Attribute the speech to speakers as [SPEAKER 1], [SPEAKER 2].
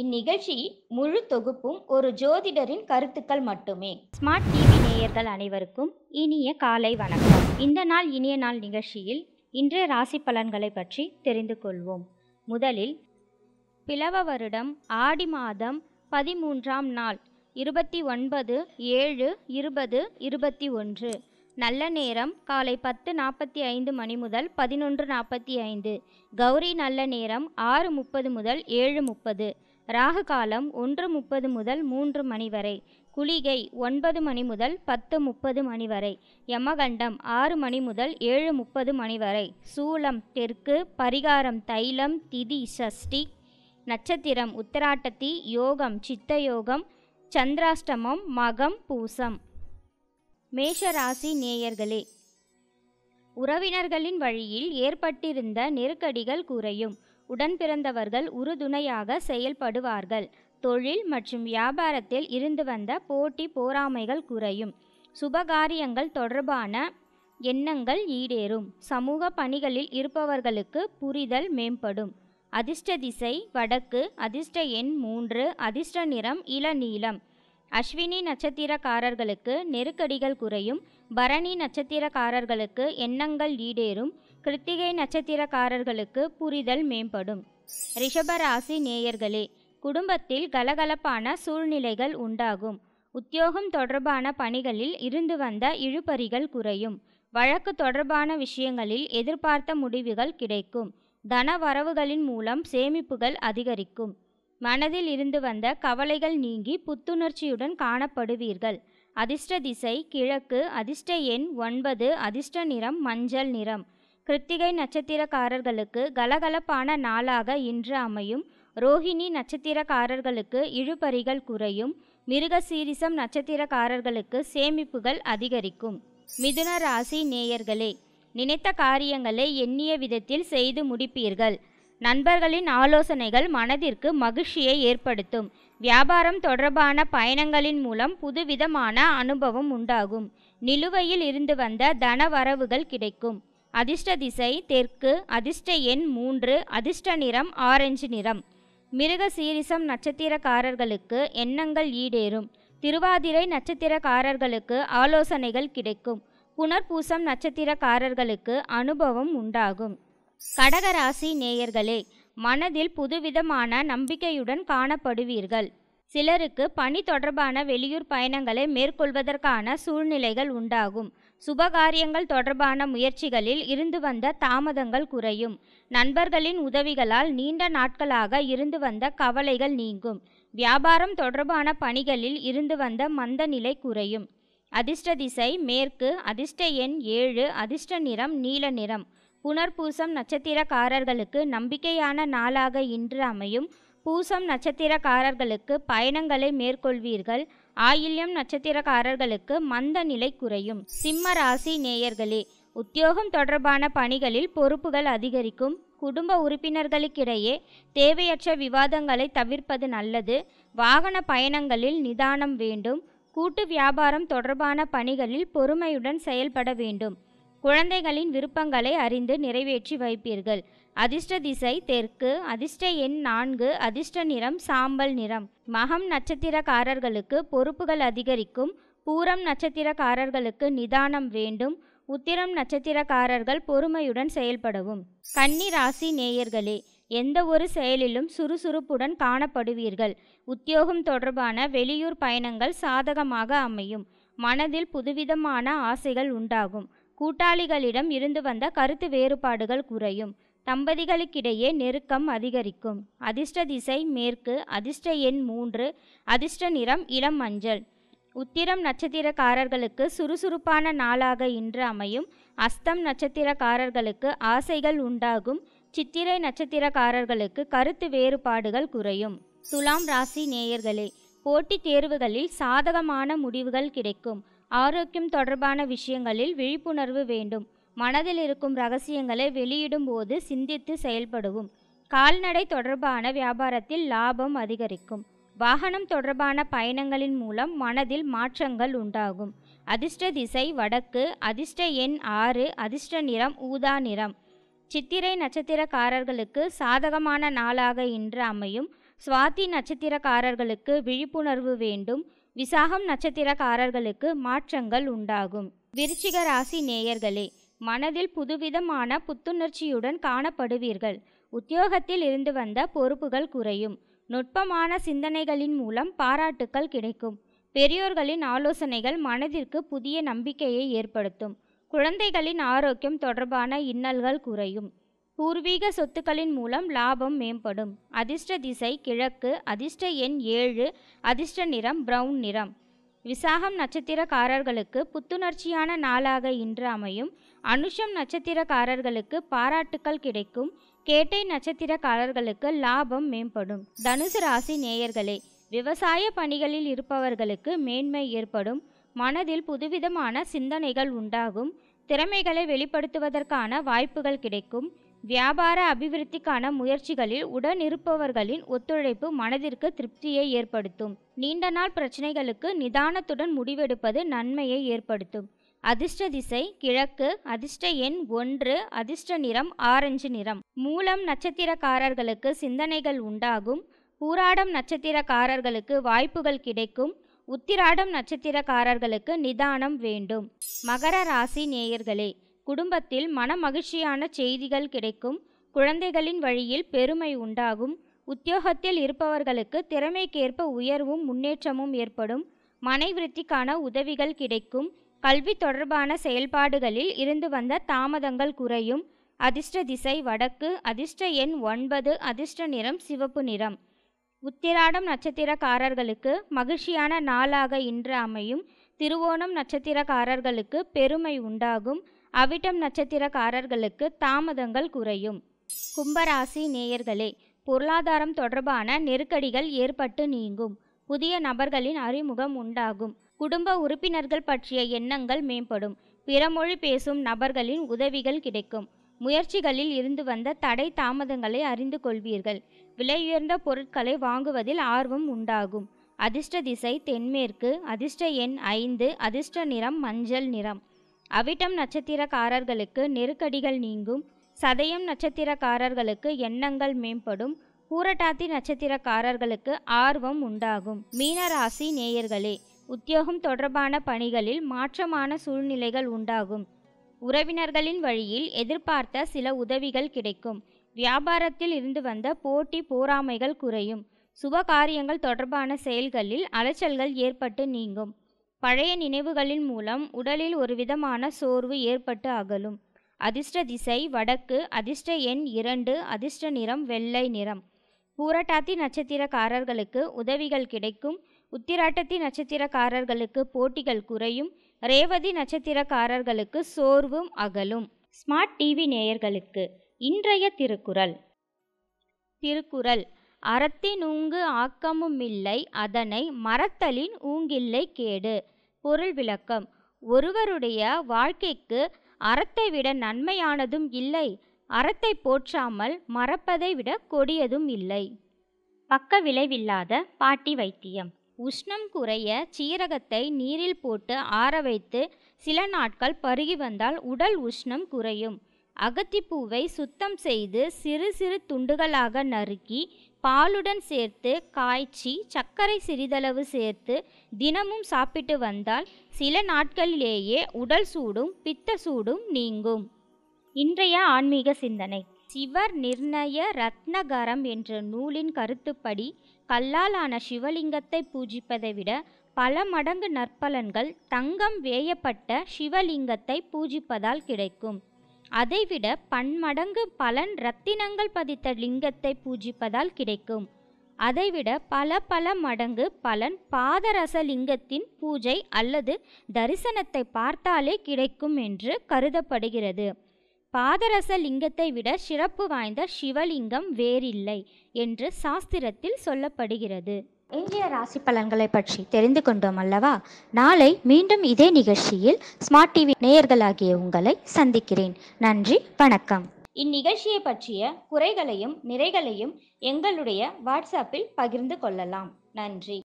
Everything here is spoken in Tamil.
[SPEAKER 1] இந்நிகழ்ச்சி முழு தொகுப்பும் ஒரு ஜோதிடரின் கருத்துக்கள் மட்டுமே ஸ்மார்ட் டிவி நேயர்கள் அனைவருக்கும் இனிய காலை வணக்கம் இந்த நாள் இனிய நாள் நிகழ்ச்சியில் இன்றைய ராசி பலன்களை பற்றி தெரிந்து கொள்வோம் முதலில் பிளவ வருடம் ஆடி மாதம் பதிமூன்றாம் நாள் இருபத்தி ஒன்பது ஏழு இருபது இருபத்தி ஒன்று நல்ல நேரம் காலை பத்து நாற்பத்தி ஐந்து மணி முதல் பதினொன்று நாற்பத்தி ஐந்து கௌரி நல்ல நேரம் ஆறு முப்பது முதல் ஏழு முப்பது ராகு காலம் ஒன்று முப்பது முதல் மூன்று மணி வரை குளிகை ஒன்பது மணி முதல் பத்து முப்பது மணி வரை யமகண்டம் ஆறு மணி முதல் ஏழு முப்பது மணி வரை சூலம் தெற்கு பரிகாரம் தைலம் திதி சஷ்டி நட்சத்திரம் உத்தராட்டத்தி யோகம் சித்தயோகம் சந்திராஷ்டமம் மகம் பூசம் மேஷராசி நேயர்களே உறவினர்களின் வழியில் ஏற்பட்டிருந்த நெருக்கடிகள் குறையும் உடன்பிறந்தவர்கள் உறுதுணையாக செயல்படுவார்கள் தொழில் மற்றும் வியாபாரத்தில் இருந்து வந்த போட்டி போராமைகள் குறையும் சுபகாரியங்கள் தொடர்பான எண்ணங்கள் ஈடேறும் சமூக பணிகளில் இருப்பவர்களுக்கு புரிதல் மேம்படும் அதிர்ஷ்ட திசை வடக்கு அதிர்ஷ்ட எண் மூன்று அதிர்ஷ்ட நிறம் இளநீளம் அஸ்வினி நட்சத்திரக்காரர்களுக்கு நெருக்கடிகள் குறையும் பரணி நட்சத்திரக்காரர்களுக்கு எண்ணங்கள் ஈடேறும் கிருத்திகை நட்சத்திரக்காரர்களுக்கு புரிதல் மேம்படும் ரிஷபராசி நேயர்களே குடும்பத்தில் கலகலப்பான சூழ்நிலைகள் உண்டாகும் உத்தியோகம் தொடர்பான பணிகளில் இருந்து வந்த இழுபறிகள் குறையும் வழக்கு தொடர்பான விஷயங்களில் எதிர்பார்த்த முடிவுகள் கிடைக்கும் தன வரவுகளின் மூலம் சேமிப்புகள் அதிகரிக்கும் மனதில் இருந்து வந்த கவலைகள் நீங்கி புத்துணர்ச்சியுடன் காணப்படுவீர்கள் அதிர்ஷ்ட திசை கிழக்கு அதிர்ஷ்ட எண் ஒன்பது அதிர்ஷ்ட நிறம் மஞ்சள் நிறம் கிருத்திகை நட்சத்திரக்காரர்களுக்கு கலகலப்பான நாளாக இன்று அமையும் ரோஹிணி நட்சத்திரக்காரர்களுக்கு இழுபறிகள் குறையும் மிருகசீரிசம் நட்சத்திரக்காரர்களுக்கு சேமிப்புகள் அதிகரிக்கும் மிதுன ராசி நேயர்களே நினைத்த காரியங்களை எண்ணிய விதத்தில் செய்து முடிப்பீர்கள் நண்பர்களின் ஆலோசனைகள் மனதிற்கு மகிழ்ச்சியை ஏற்படுத்தும் வியாபாரம் தொடர்பான பயணங்களின் மூலம் புதுவிதமான அனுபவம் உண்டாகும் நிலுவையில் இருந்து வந்த தன வரவுகள் கிடைக்கும் அதிர்ஷ்ட திசை தெற்கு அதிர்ஷ்ட எண் மூன்று அதிர்ஷ்ட நிறம் ஆரஞ்சு நிறம் மிருக சீரிசம் நட்சத்திரக்காரர்களுக்கு எண்ணங்கள் ஈடேறும் திருவாதிரை நட்சத்திரக்காரர்களுக்கு ஆலோசனைகள் கிடைக்கும் புனர்பூசம் நட்சத்திரக்காரர்களுக்கு அனுபவம் உண்டாகும் கடகராசி நேயர்களே மனதில் புதுவிதமான நம்பிக்கையுடன் காணப்படுவீர்கள் சிலருக்கு பணி தொடர்பான வெளியூர் பயணங்களை மேற்கொள்வதற்கான சூழ்நிலைகள் உண்டாகும் சுபகாரியங்கள் தொடர்பான முயற்சிகளில் இருந்து வந்த தாமதங்கள் குறையும் நண்பர்களின் உதவிகளால் நீண்ட நாட்களாக இருந்து வந்த கவலைகள் நீங்கும் வியாபாரம் தொடர்பான பணிகளில் இருந்து வந்த மந்த நிலை குறையும் அதிர்ஷ்ட திசை மேற்கு அதிர்ஷ்ட எண் ஏழு அதிர்ஷ்ட நிறம் நீல நிறம் புனர்பூசம் நட்சத்திரக்காரர்களுக்கு நம்பிக்கையான நாளாக இன்று அமையும் பூசம் நட்சத்திரக்காரர்களுக்கு பயணங்களை மேற்கொள்வீர்கள் ஆயில்யம் நட்சத்திரக்காரர்களுக்கு மந்த நிலை குறையும் சிம்ம ராசி நேயர்களே உத்தியோகம் தொடர்பான பணிகளில் பொறுப்புகள் அதிகரிக்கும் குடும்ப உறுப்பினர்களுக்கிடையே தேவையற்ற விவாதங்களை தவிர்ப்பது நல்லது வாகன பயணங்களில் நிதானம் வேண்டும் கூட்டு வியாபாரம் தொடர்பான பணிகளில் பொறுமையுடன் செயல்பட வேண்டும் குழந்தைகளின் விருப்பங்களை அறிந்து நிறைவேற்றி வைப்பீர்கள் அதிர்ஷ்ட திசை தெற்கு அதிர்ஷ்ட எண் நான்கு அதிர்ஷ்ட நிறம் சாம்பல் நிறம் மகம் நட்சத்திரக்காரர்களுக்கு பொறுப்புகள் அதிகரிக்கும் பூரம் நட்சத்திரக்காரர்களுக்கு நிதானம் வேண்டும் உத்திரம் நட்சத்திரக்காரர்கள் பொறுமையுடன் செயல்படவும் கன்னி ராசி நேயர்களே எந்த ஒரு செயலிலும் சுறுசுறுப்புடன் காணப்படுவீர்கள் உத்தியோகம் தொடர்பான வெளியூர் பயணங்கள் சாதகமாக அமையும் மனதில் புதுவிதமான ஆசைகள் உண்டாகும் கூட்டாளிகளிடம் இருந்து வந்த கருத்து வேறுபாடுகள் குறையும் தம்பதிகளுக்கிடையே நெருக்கம் அதிகரிக்கும் அதிர்ஷ்ட திசை மேற்கு அதிர்ஷ்ட எண் மூன்று அதிர்ஷ்ட நிறம் இளம் மஞ்சள் உத்திரம் நட்சத்திரக்காரர்களுக்கு சுறுசுறுப்பான நாளாக இன்று அமையும் அஸ்தம் நட்சத்திரக்காரர்களுக்கு ஆசைகள் உண்டாகும் சித்திரை நட்சத்திரக்காரர்களுக்கு கருத்து வேறுபாடுகள் குறையும் துலாம் ராசி நேயர்களே போட்டித் தேர்வுகளில் சாதகமான முடிவுகள் கிடைக்கும் ஆரோக்கியம் தொடர்பான விஷயங்களில் விழிப்புணர்வு வேண்டும் மனதில் இருக்கும் ரகசியங்களை வெளியிடும் போது சிந்தித்து செயல்படுவோம் கால்நடை தொடர்பான வியாபாரத்தில் லாபம் அதிகரிக்கும் வாகனம் தொடர்பான பயணங்களின் மூலம் மனதில் மாற்றங்கள் உண்டாகும் அதிர்ஷ்ட திசை வடக்கு அதிர்ஷ்ட எண் ஆறு அதிர்ஷ்ட நிறம் ஊதா நிறம் சித்திரை நட்சத்திரக்காரர்களுக்கு சாதகமான நாளாக இன்று அமையும் சுவாதி நட்சத்திரக்காரர்களுக்கு விழிப்புணர்வு வேண்டும் விசாகம் நட்சத்திரக்காரர்களுக்கு மாற்றங்கள் உண்டாகும் விருச்சிக ராசி நேயர்களே மனதில் புதுவிதமான புத்துணர்ச்சியுடன் காணப்படுவீர்கள் உத்தியோகத்தில் இருந்து வந்த பொறுப்புகள் குறையும் நுட்பமான சிந்தனைகளின் மூலம் பாராட்டுக்கள் கிடைக்கும் பெரியோர்களின் ஆலோசனைகள் மனதிற்கு புதிய நம்பிக்கையை ஏற்படுத்தும் குழந்தைகளின் ஆரோக்கியம் தொடர்பான இன்னல்கள் குறையும் பூர்வீக சொத்துக்களின் மூலம் லாபம் மேம்படும் அதிர்ஷ்ட திசை கிழக்கு அதிர்ஷ்ட எண் ஏழு அதிர்ஷ்ட நிறம் பிரவுன் நிறம் விசாகம் நட்சத்திரக்காரர்களுக்கு புத்துணர்ச்சியான நாளாக இன்று அமையும் அனுஷம் நட்சத்திரக்காரர்களுக்கு பாராட்டுக்கள் கிடைக்கும் கேட்டை நட்சத்திரக்காரர்களுக்கு லாபம் மேம்படும் தனுசு ராசி நேயர்களே விவசாய பணிகளில் இருப்பவர்களுக்கு மேன்மை ஏற்படும் மனதில் புதுவிதமான சிந்தனைகள் உண்டாகும் திறமைகளை வெளிப்படுத்துவதற்கான வாய்ப்புகள் கிடைக்கும் வியாபார அபிவிருத்திக்கான முயற்சிகளில் உடன் இருப்பவர்களின் ஒத்துழைப்பு மனதிற்கு திருப்தியை ஏற்படுத்தும் நீண்ட நாள் பிரச்சனைகளுக்கு நிதானத்துடன் முடிவெடுப்பது நன்மையை ஏற்படுத்தும் அதிர்ஷ்ட திசை கிழக்கு அதிர்ஷ்ட எண் ஒன்று அதிர்ஷ்ட நிறம் ஆரஞ்சு நிறம் மூலம் நட்சத்திரக்காரர்களுக்கு சிந்தனைகள் உண்டாகும் பூராடம் நட்சத்திரக்காரர்களுக்கு வாய்ப்புகள் கிடைக்கும் உத்திராடம் நட்சத்திரக்காரர்களுக்கு நிதானம் வேண்டும் மகர ராசி நேயர்களே குடும்பத்தில் மனமகிழ்ச்சியான செய்திகள் கிடைக்கும் குழந்தைகளின் வழியில் பெருமை உண்டாகும் உத்தியோகத்தில் இருப்பவர்களுக்கு திறமைக்கேற்ப உயர்வும் முன்னேற்றமும் ஏற்படும் மனைவிருத்திக்கான உதவிகள் கிடைக்கும் கல்வி தொடர்பான செயல்பாடுகளில் இருந்து வந்த தாமதங்கள் குறையும் அதிர்ஷ்ட திசை வடக்கு அதிர்ஷ்ட எண் ஒன்பது அதிர்ஷ்ட நிறம் சிவப்பு நிறம் உத்திராடம் நட்சத்திரக்காரர்களுக்கு மகிழ்ச்சியான நாளாக இன்று அமையும் திருவோணம் நட்சத்திரக்காரர்களுக்கு பெருமை உண்டாகும் அவிட்டம் நட்சத்திரக்காரர்களுக்கு தாமதங்கள் குறையும் கும்பராசி நேயர்களே பொருளாதாரம் தொடர்பான நெருக்கடிகள் ஏற்பட்டு நீங்கும் புதிய நபர்களின் அறிமுகம் உண்டாகும் குடும்ப உறுப்பினர்கள் பற்றிய எண்ணங்கள் மேம்படும் பிறமொழி பேசும் நபர்களின் உதவிகள் கிடைக்கும் முயற்சிகளில் இருந்து வந்த தடை தாமதங்களை அறிந்து கொள்வீர்கள் விலையுயர்ந்த பொருட்களை வாங்குவதில் ஆர்வம் உண்டாகும் அதிர்ஷ்ட திசை தென்மேற்கு அதிர்ஷ்ட எண் ஐந்து அதிர்ஷ்ட நிறம் மஞ்சள் நிறம் அவிட்டம் நட்சத்திரக்காரர்களுக்கு நெருக்கடிகள் நீங்கும் சதயம் நட்சத்திரக்காரர்களுக்கு எண்ணங்கள் மேம்படும் பூரட்டாத்தி நட்சத்திரக்காரர்களுக்கு ஆர்வம் உண்டாகும் மீனராசி நேயர்களே உத்தியோகம் தொடர்பான பணிகளில் மாற்றமான சூழ்நிலைகள் உண்டாகும் உறவினர்களின் வழியில் எதிர்பார்த்த சில உதவிகள் கிடைக்கும் வியாபாரத்தில் இருந்து வந்த போட்டி போராமைகள் குறையும் சுபகாரியங்கள் தொடர்பான செயல்களில் அலைச்சல்கள் ஏற்பட்டு நீங்கும் பழைய நினைவுகளின் மூலம் உடலில் ஒரு விதமான சோர்வு ஏற்பட்டு அகலும் அதிர்ஷ்ட திசை வடக்கு அதிர்ஷ்ட எண் இரண்டு அதிர்ஷ்ட நிறம் வெள்ளை நிறம் பூரட்டாத்தி நட்சத்திரக்காரர்களுக்கு உதவிகள் கிடைக்கும் உத்திராட்டத்தி நட்சத்திரக்காரர்களுக்கு போட்டிகள் குறையும் ரேவதி நட்சத்திரக்காரர்களுக்கு சோர்வும் அகலும் ஸ்மார்ட் டிவி நேயர்களுக்கு இன்றைய திருக்குறள் திருக்குறள் அறத்தின் ஊங்கு ஆக்கமும் இல்லை அதனை மறத்தலின் ஊங்கில்லை கேடு பொருள் விளக்கம் ஒருவருடைய வாழ்க்கைக்கு அறத்தை விட நன்மையானதும் இல்லை அறத்தை போற்றாமல் மறப்பதை விட கொடியதும் இல்லை பக்க விளைவில்லாத பாட்டி வைத்தியம் உஷ்ணம் குறைய சீரகத்தை நீரில் போட்டு ஆற வைத்து சில நாட்கள் பருகி வந்தால் உடல் உஷ்ணம் குறையும் அகத்திப்பூவை சுத்தம் செய்து சிறு சிறு துண்டுகளாக நறுக்கி பாலுடன் சேர்த்து காய்ச்சி சர்க்கரை சிறிதளவு சேர்த்து தினமும் சாப்பிட்டு வந்தால் சில நாட்களிலேயே உடல் சூடும் பித்த சூடும் நீங்கும் இன்றைய ஆன்மீக சிந்தனை சிவர் நிர்ணய ரத்னகரம் என்ற நூலின் கருத்துப்படி கல்லாலான சிவலிங்கத்தை பூஜிப்பதை விட பல மடங்கு நற்பலன்கள் தங்கம் வேயப்பட்ட சிவலிங்கத்தை பூஜிப்பதால் கிடைக்கும் அதைவிட பன்மடங்கு பலன் ரத்தினங்கள் பதித்த லிங்கத்தை பூஜிப்பதால் கிடைக்கும் அதைவிட பல பல மடங்கு பலன் பாதரச லிங்கத்தின் பூஜை அல்லது தரிசனத்தை பார்த்தாலே கிடைக்கும் என்று கருதப்படுகிறது பாதரச லிங்கத்தை விட சிறப்பு வாய்ந்த சிவலிங்கம் வேறில்லை என்று சாஸ்திரத்தில் சொல்லப்படுகிறது இன்றைய ராசி பலன்களை பற்றி தெரிந்து கொண்டோம் அல்லவா நாளை மீண்டும் இதே நிகழ்ச்சியில் ஸ்மார்ட் டிவி நேயர்களாகிய உங்களை சந்திக்கிறேன் நன்றி வணக்கம் இந்நிகழ்ச்சியை பற்றிய குறைகளையும் நிறைகளையும் எங்களுடைய வாட்ஸ்அப்பில் பகிர்ந்து கொள்ளலாம் நன்றி